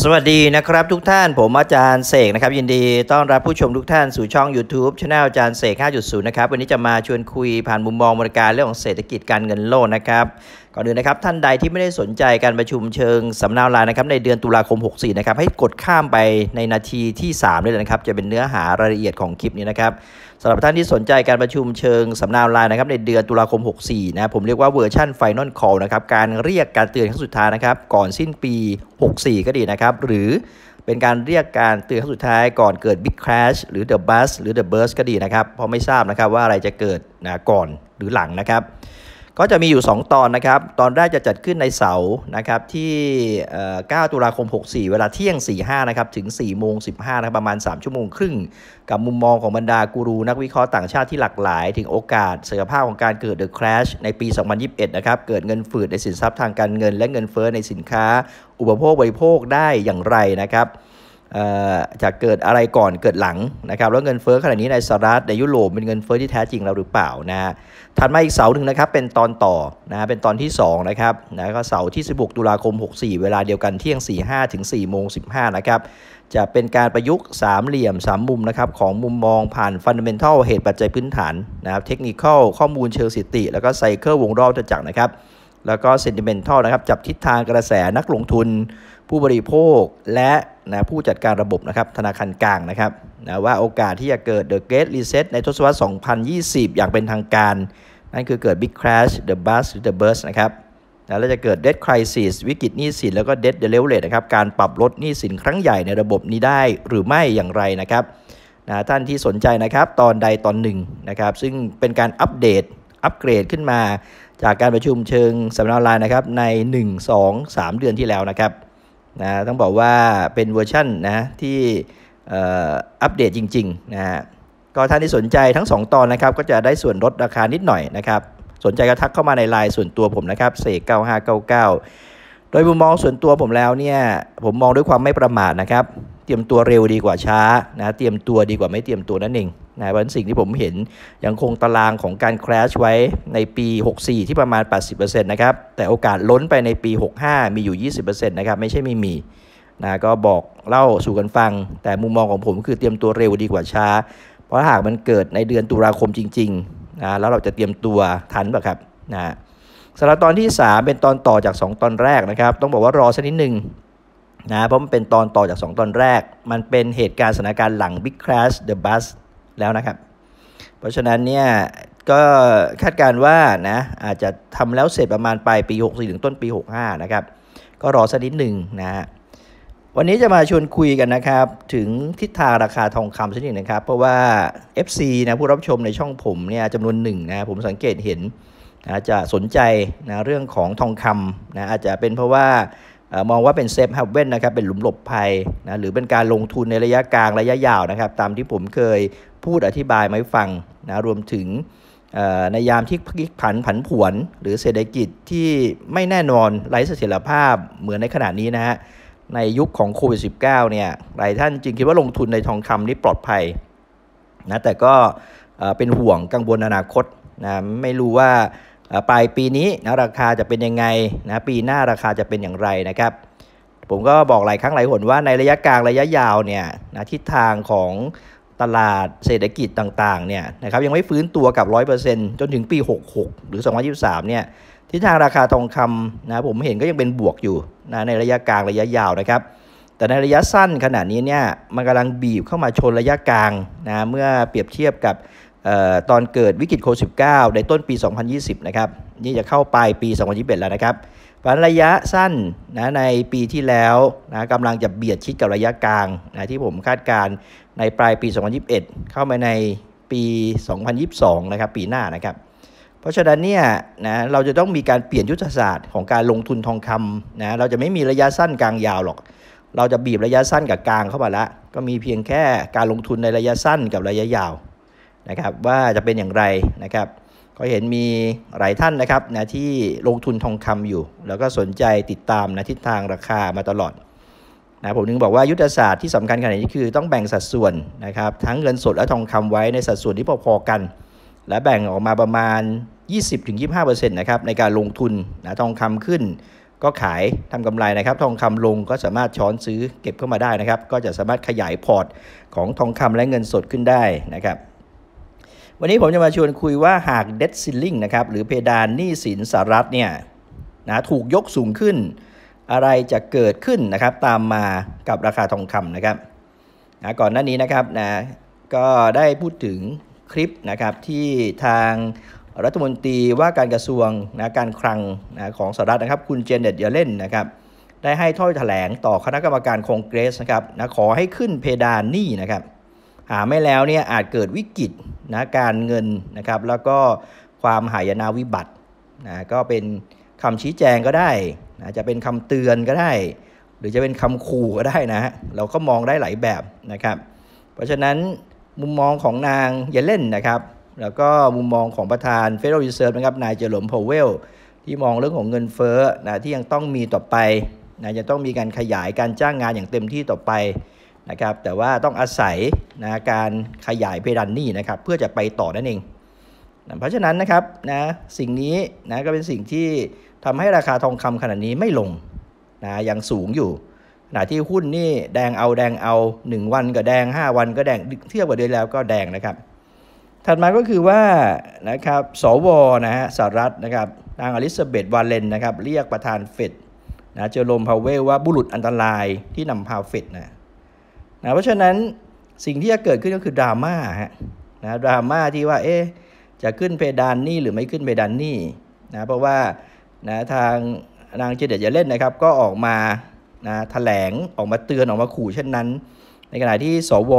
สวัสดีนะครับทุกท่านผมอาจารย์เสกนะครับ ยินดีต้อนรับผู้ชมทุกท่านสู่ช่อง YouTube ช anel อาจารย์เสก5.0 นะครับ วันนี้จะมาชวนคุยผ่านมุมมองบริการเรื่องของเศรษฐกิจการเงินโลกนะครับก่อนอื่นนะครับท่านใดที่ไม่ได้สนใจการประชุมเชิงสัมนาออนไลน์นะครับในเดือนตุลาคม 64นะครับให้กดข้ามไปในนาทีที่3เลยนะครับจะเป็นเนื้อหารายละเอียดของคลิปนี้นะครับสำหรับท่านที่สนใจการประชุมเชิงสัมนาออนไลน์นะครับในเดือนตุลาคม 64นะผมเรียกว่าเวอร์ชันไฟนอลคอลนะครับการเรียกการเตือนครั้งสุดท้ายนะครับก่อนสิ้นปี 64 ก็ดีนะครับหรือเป็นการเรียกการเตือนครั้งสุดท้าย ก่อนเกิดบิ๊กคราชหรือเดอะบัสหรือเดอะเบิร์สก็ดีนะครับเพราะไม่ทราบนะครับว่าอะไรจะเกิดนะก่อนหรือหลังนะครับก็จะมีอยู่ 2 ตอนนะครับตอนแรกจะจัดขึ้นในเสาร์นะครับที่ 9 ตุลาคม 64 เวลาเที่ยง45นะครับถึง4โมง15นะครับประมาณ 3 ชั่วโมงครึ่ง กับมุมมองของบรรดากูรูนักวิเคราะห์ต่างชาติที่หลากหลาย ถึงโอกาสเสถียรภาพของการเกิด The Crash ในปี 2021 นะครับ เกิดเงินฝืดในสินทรัพย์ทางการเงินและเงินเฟ้อในสินค้า อุปโภคบริโภคได้อย่างไรนะครับจะเกิดอะไรก่อนเกิดหลังนะครับแล้วเงินเฟ้อขนาดนี้ในสหรัฐในยุโรปเป็นเงินเฟ้อที่แท้จริงเราหรือเปล่านะฮะถัดมาอีกเสาหนึ่งนะครับเป็นตอนต่อนะเป็นตอนที่ 2 นะครับนะก็เสาที่ 16 ตุลาคม 64 เวลาเดียวกันเที่ยง 45 ถึง4โมง 15 นะครับ จะเป็นการประยุกต์สามเหลี่ยมสามมุมนะครับของมุมมองผ่านฟันเดเมนทัลเหตุปัจจัยพื้นฐานนะครับ เทคนิคข้อมูลเชิงสิติแล้วก็ไซเคิลวงรอบจักรนะครับแล้วก็ sentimental นะครับจับทิศทางกระแสนักลงทุนผู้บริโภค และนะผู้จัดการระบบนะครับธนาคารกลางนะครับนะว่าโอกาสที่จะเกิด the great reset ในทศวรรษ 2020 อย่างเป็นทางการ นั่นคือเกิด big crash the bust the burst นะครับนะแล้วจะเกิด debt crisis วิกฤตหนี้สิน แล้วก็ debt d e l e v e r y นะครับการปรับลดหนี้สินครั้งใหญ่ในระบบนี้ได้หรือไม่อย่างไรนะครับนะท่านที่สนใจนะครับตอนใดตอนหนึ่งนะครับซึ่งเป็นการอัปเดตอัปเกรดขึ้นมาจากการประชุมเชิงสัมมนาออนไลน์นะครับใน 1 2 3 เดือนที่แล้วนะครับนะต้องบอกว่าเป็นเวอร์ชันนะที่อัปเดตจริงๆนะฮะก็ท่านที่สนใจทั้ง 2 ตอนนะครับก็จะได้ส่วนลดราคานิดหน่อยนะครับ สนใจก็ทักเข้ามาในไลน์ส่วนตัวผมนะครับเสก9599โดยมุมมองส่วนตัวผมแล้วเนี่ยผมมองด้วยความไม่ประมาทนะครับเตรียมตัวเร็วดีกว่าช้านะ เตรียมตัวดีกว่าไม่เตรียมตัวนั่นเองนะเพราะสิ่งที่ผมเห็นยังคงตารางของการแครชไว้ในปี 64 ที่ประมาณ 80%นะครับ แต่โอกาสล้นไปในปี 65 มีอยู่ 20%นะครับไม่ใช่ไม่มีนะก็บอกเล่าสู่กันฟัง แต่มุมมองของผมคือเตรียมตัวเร็วดีกว่าช้า เพราะหากมันเกิดในเดือนตุลาคมจริงๆนะแล้วเราจะเตรียมตัวทันป่ะครับนะสำหรับตอนที่3เป็นตอนต่อจาก2 ตอนแรกนะครับต้องบอกว่ารอสักนิดหนึ่งนะเพราะมันเป็นตอนต่อจาก 2 ตอนแรก มันเป็นเหตุการณ์สถานการณ์หลัง Big Crash the Bus แล้วนะครับเพราะฉะนั้นเนี่ยก็คาดการว่านะอาจจะทำแล้วเสร็จประมาณปลายปี 64ถึงต้นปี 65 นะครับ ก็รอสักนิดหนึ่งนะฮะวันนี้จะมาชวนคุยกันนะครับ ถึงทิศทางราคาทองคำสักนิดนะครับ เพราะว่า FC นะผู้รับชมในช่องผมเนี่ยจำนวนหนึ่งนะผมสังเกตเห็นนะจะสนใจนะเรื่องของทองคำนะอาจจะเป็นเพราะว่ามองว่าเป็นเซฟฮับเว่นนะครับ เป็นหลุมหลบภัยนะหรือเป็นการลงทุนในระยะกลางระยะยาวนะครับ ตามที่ผมเคยพูดอธิบายมาให้ฟังนะรวมถึงในยามที่พลิกผันผันผวน หรือเศรษฐกิจที่ไม่แน่นอนไร้เสถียรภาพเหมือนในขณะนี้นะฮะในยุคของโควิด -19 เนี่ยหลายท่านจึงคิดว่าลงทุนในทองคำนี่ปลอดภัยนะ แต่ก็เป็นห่วงกังวลอนาคตนะไม่รู้ว่าปลายปีนี้นะราคาจะเป็นยังไงนะปีหน้าราคาจะเป็นอย่างไรนะครับผมก็บอกหลายครั้งหลายหนว่าในระยะกลางระยะยาวเนี่ยนะทิศทางของตลาดเศรษฐกิจต่างๆเนี่ยนะครับยังไม่ฟื้นตัวกับ 100%จนถึงปี 66หรือ2023เนี่ยทิศทางราคาทองคำนะผมเห็นก็ยังเป็นบวกอยู่นะในระยะกลางระยะยาวนะครับแต่ในระยะสั้นขนาดนี้เนี่ยมันกำลังบีบเข้ามาชนระยะกลางนะเมื่อเปรียบเทียบกับตอนเกิดวิกฤตโควิด -19 ในต้นปี 2020นะครับนี่จะเข้าปลายปี 2021แล้วนะครับฝันระยะสั้นนะในปีที่แล้วนะกำลังจะเบียดชิดกับระยะกลางนะที่ผมคาดการในปลายปี 2021 เข้ามาในปี 2022นะครับปีหน้านะครับเพราะฉะนั้นเนี่ยนะเราจะต้องมีการเปลี่ยนยุทธศาสตร์ของการลงทุนทองคำนะเราจะไม่มีระยะสั้นกลางยาวหรอก เราจะบีบระยะสั้นกับกลางเข้ามาละก็มีเพียงแค่การลงทุนในระยะสั้นกับระยะยาวนะครับว่าจะเป็นอย่างไรนะครับก็เห็นมีหลายท่านนะครับนะที่ลงทุนทองคำอยู่ แล้วก็สนใจติดตามนะทิศทางราคามาตลอดนะผมนึงบอกว่ายุทธศาสตร์ที่สำคัญขนาดนี้คือต้องแบ่งสัดส่วนนะครับ ทั้งเงินสดและทองคำไว้ในสัดส่วนที่พอ ๆกัน และแบ่งออกมาประมาณ 20-25%นะครับในการลงทุนนะทองคำขึ้น ก็ขายทำกำไรนะครับ ทองคำลงก็สามารถช้อนซื้อเก็บเข้ามาได้นะครับ ก็จะสามารถขยายพอร์ตของทองคำและเงินสดขึ้นได้นะครับวันนี้ผมจะมาชวนคุยว่าหาก debt ceiling นะครับหรือเพดานหนี้สินสหรัฐเนี่ยนะถูกยกสูงขึ้น อะไรจะเกิดขึ้นนะครับตามมากับราคาทองคำนะครับนะก่อนหน้านี้นะครับนะก็ได้พูดถึงคลิปนะครับที่ทางรัฐมนตรีว่าการกระทรวงนะการคลังนะของสหรัฐนะครับ คุณเจเน็ตเยเลนนะครับ ได้ให้ถ้อยแถลงต่อคณะกรรมการคองเกรสนะครับนะขอให้ขึ้นเพดานหนี้นะครับหาไม่แล้วเนี่ยอาจเกิดวิกฤตนะการเงินนะครับแล้วก็ความหายนาวิบัตินะก็เป็นคำชี้แจงก็ได้นะจะเป็นคำเตือนก็ได้ หรือจะเป็นคำขู่ก็ได้นะเราก็มองได้หลายแบบนะครับ เพราะฉะนั้นมุมมองของนางเยเล่นนะครับ แล้วก็มุมมองของประธาน f ฟ d e r a l Reserve นะครับนายเจริญพาวเวลที่มองเรื่องของเงินเฟ้อนะที่ยังต้องมีต่อไปนะจะต้องมีการขยายการจ้างงานอย่างเต็มที่ต่อไปนะครับแต่ว่าต้องอาศัยนะการขยายเพดานหนี้นะครับ เพื่อจะไปต่อนั่นเองนะเพราะฉะนั้นนะครับนะสิ่งนี้นะก็เป็นสิ่งที่ทำให้ราคาทองคำขาดนี้ไม่ลงนะยังสูงอยู่ขณะที่หุ้นนี่แดงเอาแดงเอา 1 วันก็แดง 5 วันก็แดงเทียบกับเดือนแล้วก็แดงนะครับ ถัดมาก็คือว่านะครับสวนะฮะสหรัฐนะครับนางอลิซาเบธวาเลนนะครับเรียกประธานเฟดนะเจอโรมพาวเวลว่าบุรุษอันตรายที่นำพาเฟดนะนะเพราะฉะนั้นสิ่งที่จะเกิดขึ้นก็คือดราม่าฮะนะดราม่าที่ว่าเอ๊จะขึ้นเพดานนี่หรือไม่ขึ้นเพดานนี่นะเพราะว่านะทางนางเจเดตยะเล่นนะครับก็ออกมานะแถลงออกมาเตือนออกมาขู่เช่นนั้น ในขณะที่สว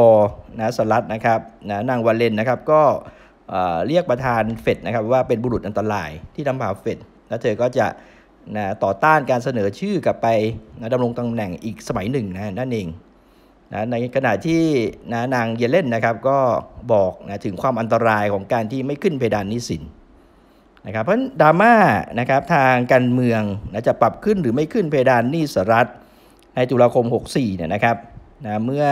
นะสลัดนะครับนะนางวันเลนนะครับก็เรียกประธานเฟดนะครับว่าเป็นบุรุษอันตรายที่ทำบาปเฟดและเธอก็จะนะต่อต้านการเสนอชื่อกลับไปนะดำรงตำแหน่งอีกสมัยหนึ่งนะนั่นเองนะในขณะที่นะนางเยเลนนะครับก็บอกนะถึงความอันตรายของการที่ไม่ขึ้นเพดานนิสินนะครับเพราะดราม่านะครับทางการเมืองนะจะปรับขึ้นหรือไม่ขึ้นเพดานนิสรัฐในตุลาคม 64เนี่ยนะครับนะเมื่อ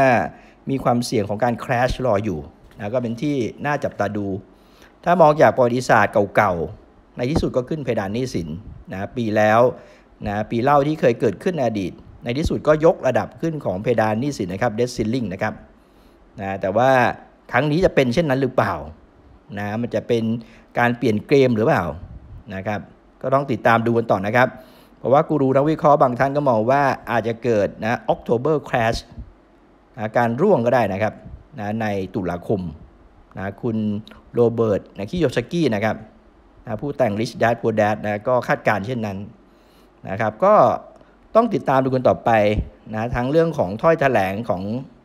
มีความเสี่ยงของการคราชรออยู่นะก็เป็นที่น่าจับตาดู ถ้ามองจากประวัติศาสตร์เก่าๆในที่สุดก็ขึ้นเพดานนิสินนะปีแล้วนะปีเล่าที่เคยเกิดขึ้นในอดีตในที่สุดก็ยกระดับขึ้นของเพดานนี่สินนะครับเดซซิลลิงนะครับนะแต่ว่าครั้งนี้จะเป็นเช่นนั้นหรือเปล่านะมันจะเป็นการเปลี่ยนเกมหรือเปล่านะครับก็ต้องติดตามดูกันต่อนะครับ เพราะว่ากูรูนักวิเคราะห์บางท่านก็มองว่าอาจจะเกิดนะ October crash นะการร่วงก็ได้นะครับนะในตุลาคมนะคุณโรเบิร์ตนะคิโยชากินะครับนะผู้แต่ง Rich Dad Poor Dad นะก็คาดการเช่นนั้นนะครับก็ต้องติดตามดูกันต่อไปนะทั้งเรื่องของถ้อยแถลงของ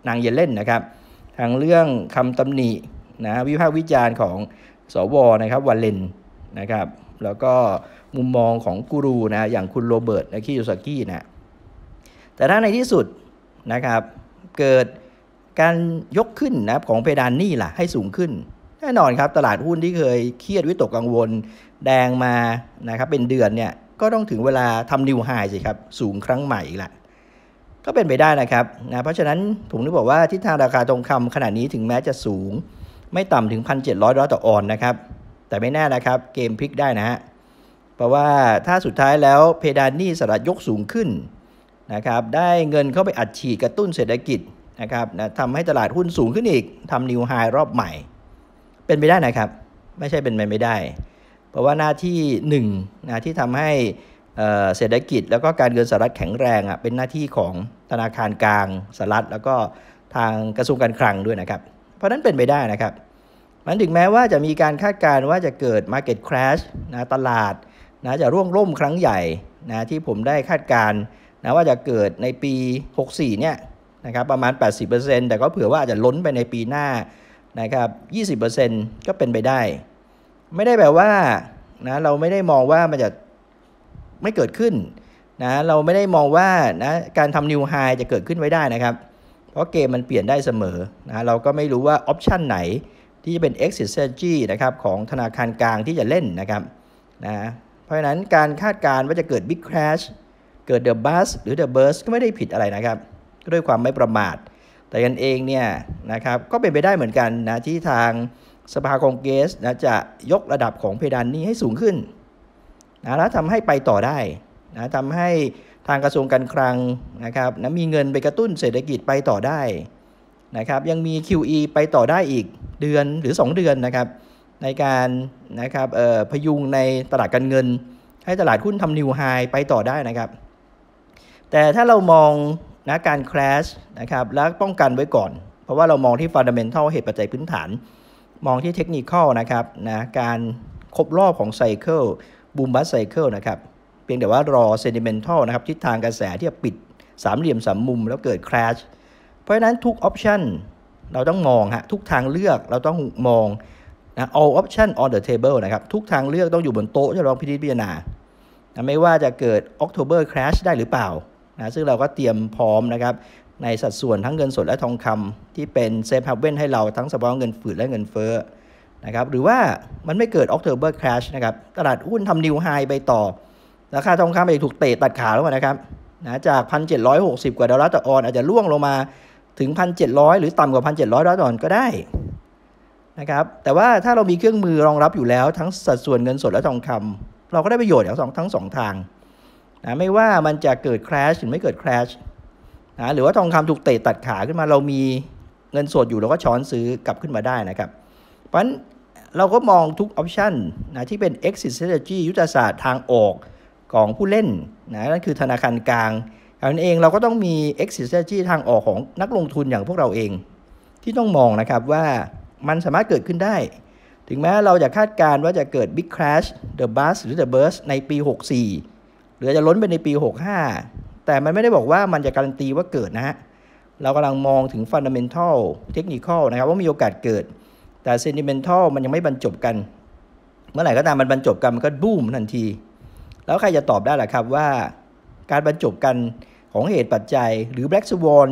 นางเยเลนนะครับ ทั้งเรื่องคำตำหนินะวิพากษ์วิจารณ์ของสวนะครับวันเลนนะครับแล้วก็มุมมองของกูรูนะอย่างคุณโรเบิร์ตนะคิโยซาก้นะแต่ถ้าในที่สุดนะครับเกิดการยกขึ้นนะครับของเพดานนี่ล่ะให้สูงขึ้น แน่นอนครับตลาดหุ้นที่เคยเครียดวิตกกังวลแดงมานะครับเป็นเดือนเนี่ยก็ต้องถึงเวลาทำนิวไฮสิครับสูงครั้งใหม่อีกละก็เป็นไปได้นะครับนะเพราะฉะนั้นผมนึกบอกว่าทิศทางราคาทองคำขณะนี้ถึงแม้จะสูง ไม่ต่ำถึง 1,700ดอลลาร์ต่อออนนะครับแต่ไม่แน่นะครับเกมพลิกได้นะฮะเพราะว่าถ้าสุดท้ายแล้วเพดานนี้สหรัฐยกสูงขึ้นนะครับได้เงินเข้าไปอัดฉีดกระตุ้นเศรษฐกิจนะครับนะทำให้ตลาดหุ้นสูงขึ้นอีกทำนิวไฮรอบใหม่ เป็นไปได้นะครับไม่ใช่เป็นไปไม่ได้เพราะว่าหน้าที่1นึ่งนะที่ทำให้เศรษฐกิจแล้วก็การเงินสหรัฐแข็งแรงอ่ะเป็นหน้าที่ของธนาคารกลางสหรัฐแล้วก็ทางกระทรวงการคลังด้วยนะครับ เพราะนั้นเป็นไปได้นะครับมันถึงแม้ว่าจะมีการคาดการณ์ว่าจะเกิด Market Crash นะตลาด นะจะร่วงร่มครั้งใหญ่นะที่ผมได้คาดการณ์นะว่าจะเกิดในปี 64เนี่ยนะครับประมาณ 80%แต่ก็เผื่อว่าอาจจะล้นไปในปีหน้านะครับ20%ก็เป็นไปได้ไม่ได้แบบว่านะเราไม่ได้มองว่ามันจะไม่เกิดขึ้นนะเราไม่ได้มองว่านะการทำนิวไฮจะเกิดขึ้นไว้ได้นะครับ เพราะเกมมันเปลี่ยนได้เสมอนะเราก็ไม่รู้ว่าออปชันไหนที่จะเป็น exit strategy นะครับของธนาคารกลางที่จะเล่นนะครับนะเพราะฉะนั้นการคาดการณ์ว่าจะเกิด big crash เกิด the bust หรือ the burst ก็ไม่ได้ผิดอะไรนะครับด้วยความไม่ประมาท แต่กันเองเนี่ยนะครับก็เป็นไปได้เหมือนกันนะที่ทางสภาคองเกสนะจะยกระดับของเพดานนี้ให้สูงขึ้นนะแล้วทำให้ไปต่อได้นะทำให้ทางกระทรวงการคลังนะครับนะมีเงินไปกระตุ้นเศรษฐกิจไปต่อได้นะครับ ยังมี QE ไปต่อได้อีกเดือนหรือ 2 เดือนนะครับในการนะครับพยุงในตลาดการเงิน ให้ตลาดหุ้นทำนิวไฮไปต่อได้นะครับ แต่ถ้าเรามองนะการคราชนะครับแล้วป้องกันไว้ก่อน เพราะว่าเรามองที่ฟันเดเมนทัลเหตุปัจจัยพื้นฐานมองที่เทคนิคนะครับนะการครบรอบของไซเคิลบูมบัสไซเคิลนะครับเพียงแต่ว่ารอเซนิเมนทัลนะครับทิศทางกระแสที่จะปิดสามเหลี่ยมสามมุมแล้วเกิดคราชเพราะฉะนั้นทุกออปชันเราต้องมองฮะ ทุกทางเลือกเราต้องมองนะ all option on the table นะครับ ทุกทางเลือกต้องอยู่บนโต๊ะที่เราพิจารณาไม่ว่าจะเกิด October crash ได้หรือเปล่านะซึ่งเราก็เตรียมพร้อมนะครับในสัดส่วนทั้งเงินสดและทองคำที่เป็นเซฟฮับเวนให้เราทั้งสภาวะเงินฝืดและเงินเฟ้อนะครับหรือว่ามันไม่เกิดออกเทอร์เบอร์คราชนะครับตลาดหุ้นทำนิวไฮไปต่อ ราคาทองคำไปถูกเตะตัดขาลงมานะครับนะจาก 1,760 กว่าดอลลาร์ต่อออนอาจจะล่วงลงมาถึง 1,700 หรือต่ำกว่า 1,700ดอลลาร์ต่อออนก็ได้นะครับแต่ว่าถ้าเรามีเครื่องมือรองรับอยู่แล้วทั้งสัดส่วนเงินสดและทองคำเราก็ได้ประโยชน์อย่างสองทั้งสองทางนะไม่ว่ามันจะเกิดคราชหรือไม่เกิดคราชนะหรือว่าทองคำถูกเตะตัดขาขึ้นมาเรามีเงินสดอยู่ เราก็ช้อนซื้อกลับขึ้นมาได้นะครับ เพราะฉะนั้น เราก็มองทุกออปชันนะที่เป็น exit strategy ยุทธศาสตร์ทางออกของผู้เล่นนะนั่นคือธนาคารกลางดังนั้นเองเราก็ต้องมี exit strategy ทางออกของนักลงทุนอย่างพวกเราเอง ที่ต้องมองนะครับว่ามันสามารถเกิดขึ้นได้ ถึงแม้เราจะคาดการณ์ว่าจะเกิด big crash the bust หรือ the burst ในปี 64 หรือจะล้นไปในปี 65แต่มันไม่ได้บอกว่ามันจะการันตีว่าเกิดนะฮะ เรากำลังมองถึงฟันดัมเทัลเทคนิคอลนะครับว่ามีโอกาสเกิด แต่เซนติเมนทัลมันยังไม่บรรจบกัน เมื่อไหร่ก็ตามมันบรรจบกัน มันก็บูมทันที แล้วใครจะตอบได้ล่ะครับว่า การบรรจบกันของเหตุปัจจัย หรือแบล็กสวอน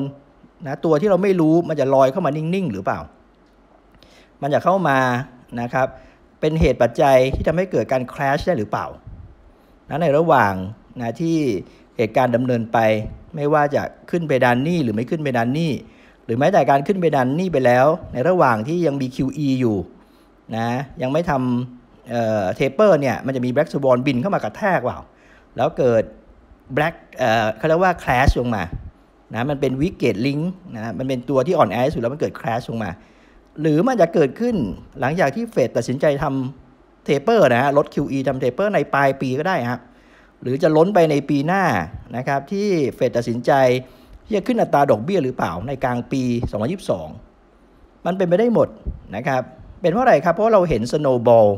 นะตัวที่เราไม่รู้มันจะลอยเข้ามานิ่งๆ หรือเปล่า มันจะเข้ามานะครับ เป็นเหตุปัจจัยที่ทำให้เกิดการแครชได้หรือเปล่านะในระหว่างนะที่หตุการณ์ดำเนินไปไม่ว่าจะขึ้นเปดันนี่หรือไม่ขึ้นเปดันนี่หรือแม้แต่การขึ้นเปดันนี่ไปแล้ว ในระหว่างที่ยังมี QE อยู่นะยังไม่ทำเอ่อเทเปอร์เนี่ยมันจะมีแบล็กสวอนบินเข้ามากระแทกเปล่า แล้วเกิดแบล็กเอ่อเขาเรียกว่าคลาชลงมานะมันเป็นวิกเกตลิงก์นะมันเป็นตัวที่อ่อนแอสุดแล้วมันเกิดคลาชลงมาหรือมันจะเกิดขึ้นหลังจากที่เฟดตัดสินใจทำเทเปอร์นะฮะลด QE ทำเทเปอร์ในปลายปีก็ได้ครับหรือจะล้นไปในปีหน้านะครับ ที่เฟดตัดสินใจที่จะขึ้นอัตราดอกเบี้ยหรือเปล่าในกลางปี 2022 มันเป็นไปได้หมดนะครับ เป็นเพราะอะไรครับเพราะเราเห็นสโนว์บอล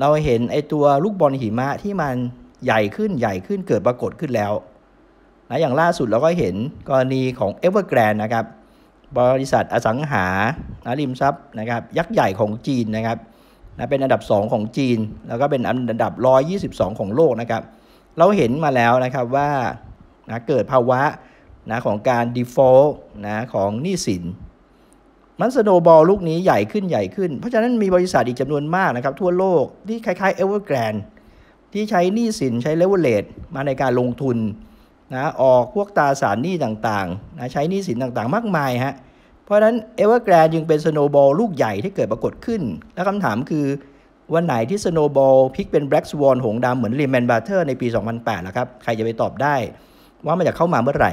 เราเห็นไอตัวลูกบอลหิมะที่มันใหญ่ขึ้นใหญ่ขึ้นเกิดปรากฏขึ้นแล้วนะอย่างล่าสุดเราก็เห็นกรณีของเอเวอร์แกรนนะครับ บริษัทอสังหาอาริมทรัพย์นะครับ ยักษ์ใหญ่ของจีนนะครับนะเป็นอันดับ 2 ของจีน แล้วก็เป็นอันดับ122 ของโลกนะครับเราเห็นมาแล้วนะครับว่านะเกิดภาวะนะของการ default นะของหนี้สิน มันสโนบอลลูกนี้ใหญ่ขึ้นใหญ่ขึ้น เพราะฉะนั้นมีบริษัทอีกจำนวนมากนะครับ ทั่วโลกที่คล้าย ๆ Evergrande ที่ใช้หนี้สินใช้เลเวลเลตมาในการลงทุนนะออกพวกตราสารหนี้ต่างๆนะใช้หนี้สินต่างๆมากมายฮะเพราะฉะนั้น Evergrande จึงเป็นสโนบอลลูกใหญ่ที่เกิดปรากฏขึ้น และคำถามคือวันไหนที่สโนบอลพิกเป็นแบล็กสวอนหงดำเหมือนรีแมนบัตเทอร์ในปี 2008นะครับ ใครจะไปตอบได้ว่ามันจะเข้ามาเมื่อไหร่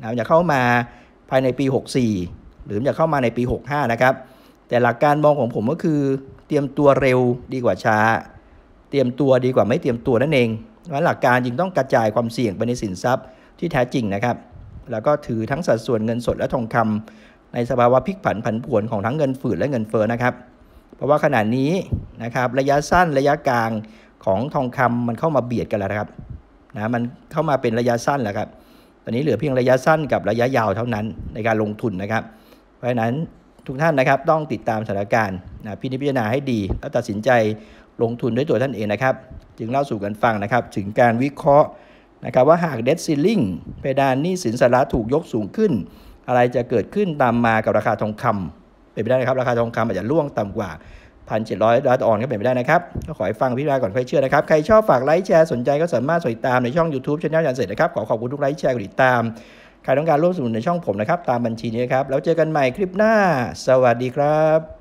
นะมันจะเข้ามาภายในปี 64 หรือมันจะเข้ามาในปี 65 นะครับ แต่หลักการมองของผมก็คือเตรียมตัวเร็วดีกว่าช้า เตรียมตัวดีกว่าไม่เตรียมตัวนั่นเองเพราะหลักการจึงต้องกระจายความเสี่ยงไปในสินทรัพย์ที่แท้จริงนะครับ แล้วก็ถือทั้งสัดส่วนเงินสดและทองคำ ในสภาวะพลิกผันผันผวนของทั้งเงินฝืดและเงินเฟ้อนะครับเพราะว่าขณะนี้นะครับระยะสั้นระยะกลางของทองคำมันเข้ามาเบียดกันแล้วครับนะมันเข้ามาเป็นระยะสั้น แล้วครับ ตอนนี้เหลือเพียงระยะสั้นกับระยะยาวเท่านั้นในการลงทุนนะครับเพราะฉะนั้นทุกท่านนะครับ ต้องติดตามสถานการณ์นะพิจารณาให้ดีแล้วตัดสินใจลงทุนด้วยตัวท่านเองนะครับ จึงเล่าสู่กันฟังนะครับถึงการวิเคราะห์นะครับ ว่าหากเดซซิลลิงเพดานหนี้สินสาระถูกยกสูงขึ้น อะไรจะเกิดขึ้นตามมากับราคาทองคำเป็นไปได้นะครับ ราคาทองคำอาจจะล่วงต่ำกว่า 1,700ดอลลาร์ออน ก็เป็นไปได้นะครับ ก็ขอให้ฟังพิ่ราก่อนค่อยเชื่อนะครับ ใครชอบฝากไลค์แชร์สนใจก็สามารถสดตามในช่อง YouTube ช่องอาจารเสร็จนะครับ ขอขอบคุณทุกไลค์แชร์กดติดตาม ใครต้องการร่วมสนสนุนในช่องผมนะครับ ตามบัญชีนี้นะครับ แล้วเจอกันใหม่คลิปหน้าสวัสดีครับ